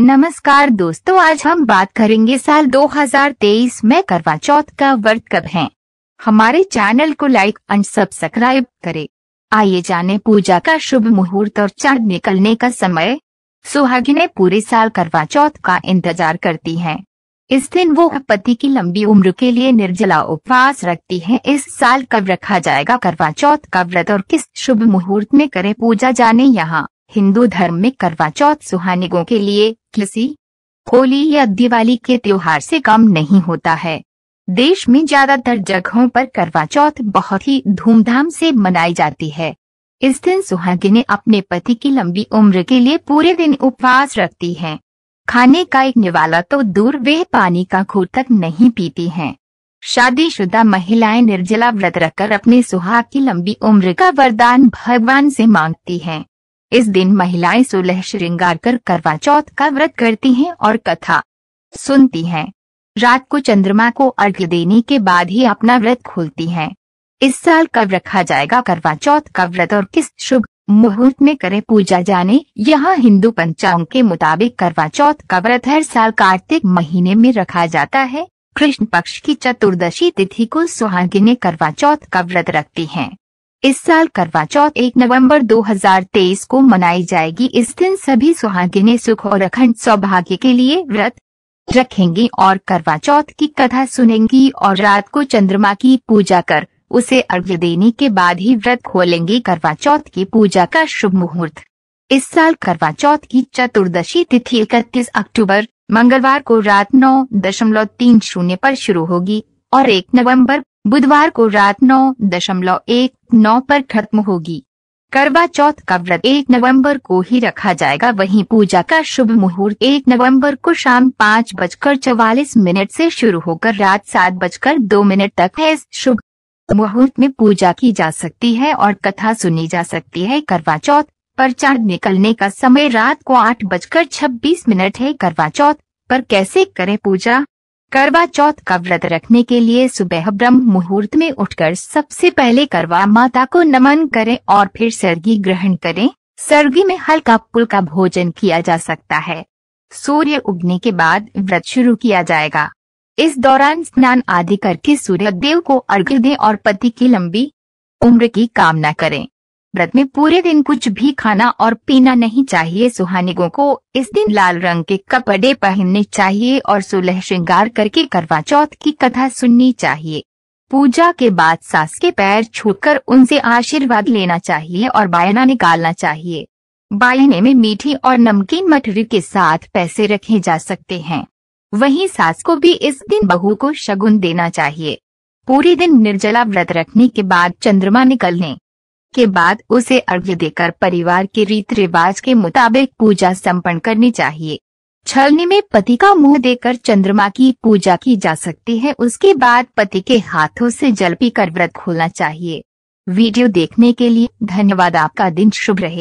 नमस्कार दोस्तों आज हम बात करेंगे साल 2023 में करवा चौथ का वर्त कब है हमारे चैनल को लाइक एंड सब्सक्राइब करें। आइए जाने पूजा का शुभ मुहूर्त और चांद निकलने का समय सुहागिने पूरे साल करवा चौथ का इंतजार करती हैं। इस दिन वो पति की लंबी उम्र के लिए निर्जला उपवास रखती है इस साल कब रखा जाएगा करवा चौथ का व्रत और किस शुभ मुहूर्त में करे पूजा जाने यहाँ हिंदू धर्म में करवा चौथ सुहानिगों के लिए किसी होली या दिवाली के त्योहार से कम नहीं होता है देश में ज्यादातर जगहों पर करवा चौथ बहुत ही धूमधाम से मनाई जाती है इस दिन सुहागिने अपने पति की लंबी उम्र के लिए पूरे दिन उपवास रखती हैं। खाने का एक निवाला तो दूर वे पानी का घूर तक नहीं पीती हैं। शादीशुदा महिलाएं निर्जला व्रत रखकर अपने सुहाग की लंबी उम्र का वरदान भगवान से मांगती हैं। इस दिन महिलाएं सुलह श्रृंगार कर करवा चौथ का व्रत करती हैं और कथा सुनती हैं रात को चंद्रमा को अर्घ्य देने के बाद ही अपना व्रत खोलती हैं इस साल कब रखा जाएगा करवा चौथ का व्रत और किस शुभ मुहूर्त में करें पूजा जाने यहाँ हिंदू पंचांग के मुताबिक करवा चौथ का व्रत हर साल कार्तिक महीने में रखा जाता है कृष्ण पक्ष की चतुर्दशी तिथि को सुहागिने करवा चौथ का व्रत रखती हैं इस साल करवा चौथ एक नवंबर 2023 को मनाई जाएगी इस दिन सभी सुहागिने सुख और अखंड सौभाग्य के लिए व्रत रखेंगी और करवा चौथ की कथा सुनेंगी और रात को चंद्रमा की पूजा कर उसे अर्घ्य देने के बाद ही व्रत खोलेंगी करवा चौथ की पूजा का शुभ मुहूर्त इस साल करवा चौथ की चतुर्दशी तिथि इकतीस अक्टूबर मंगलवार को रात नौ दशमलव तीन शून्य आरोप शुरू होगी और एक नवंबर बुधवार को रात नौ दशमलव एक नौ पर खत्म होगी करवा चौथ का व्रत एक नवंबर को ही रखा जाएगा वहीं पूजा का शुभ मुहूर्त एक नवंबर को शाम पाँच बजकर चौवालीस मिनट से शुरू होकर रात सात बजकर दो मिनट तक है शुभ मुहूर्त में पूजा की जा सकती है और कथा सुनी जा सकती है करवा चौथ पर चांद निकलने का समय रात को आठ बजकर छब्बीस मिनट है करवा चौथ पर कैसे करें पूजा करवा चौथ का व्रत रखने के लिए सुबह ब्रह्म मुहूर्त में उठकर सबसे पहले करवा माता को नमन करें और फिर सर्गी ग्रहण करें सर्गी में हल्का पुल्का भोजन किया जा सकता है सूर्य उगने के बाद व्रत शुरू किया जाएगा इस दौरान स्नान आदि करके सूर्य देव को अर्घ्य दें और पति की लंबी उम्र की कामना करें व्रत में पूरे दिन कुछ भी खाना और पीना नहीं चाहिए सुहानिगों को इस दिन लाल रंग के कपड़े पहनने चाहिए और सुलह श्रृंगार करके करवा चौथ की कथा सुननी चाहिए पूजा के बाद सास के पैर छूकर उनसे आशीर्वाद लेना चाहिए और बायना निकालना चाहिए बायने में मीठी और नमकीन मठरी के साथ पैसे रखे जा सकते हैं वहीं सास को भी इस दिन बहू को शगुन देना चाहिए पूरे दिन निर्जला व्रत रखने के बाद चंद्रमा निकलने के बाद उसे अर्घ्य देकर परिवार के रीत रिवाज के मुताबिक पूजा संपन्न करनी चाहिए छलनी में पति का मुंह देकर चंद्रमा की पूजा की जा सकती है उसके बाद पति के हाथों से जल पीकर व्रत खोलना चाहिए वीडियो देखने के लिए धन्यवाद आपका दिन शुभ रहे